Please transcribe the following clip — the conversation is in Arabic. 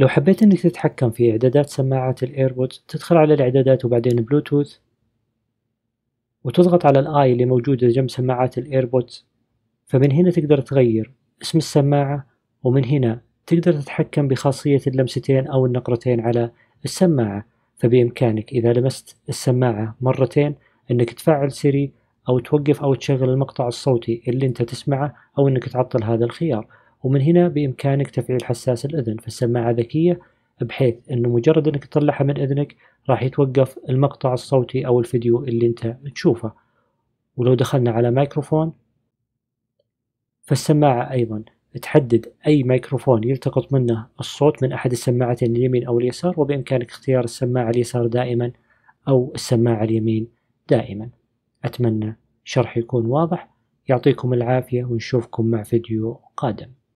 لو حبيت انك تتحكم في اعدادات سماعات الايربودز تدخل على الاعدادات وبعدين بلوتوث وتضغط على الاي اللي موجودة جنب سماعات الايربودز فمن هنا تقدر تغير اسم السماعة ومن هنا تقدر تتحكم بخاصية اللمستين او النقرتين على السماعة فبإمكانك إذا لمست السماعة مرتين أنك تفعل سيري أو توقف أو تشغل المقطع الصوتي اللي أنت تسمعه أو أنك تعطل هذا الخيار ومن هنا بإمكانك تفعيل حساس الأذن في السماعة ذكية بحيث أنه مجرد أنك تطلعها من أذنك راح يتوقف المقطع الصوتي أو الفيديو اللي أنت تشوفه ولو دخلنا على مايكروفون فالسماعة أيضا تحدد أي ميكروفون يلتقط منه الصوت من أحد السماعتين اليمين أو اليسار وبإمكانك اختيار السماعة اليسار دائما أو السماعة اليمين دائما أتمنى شرح يكون واضح يعطيكم العافية ونشوفكم مع فيديو قادم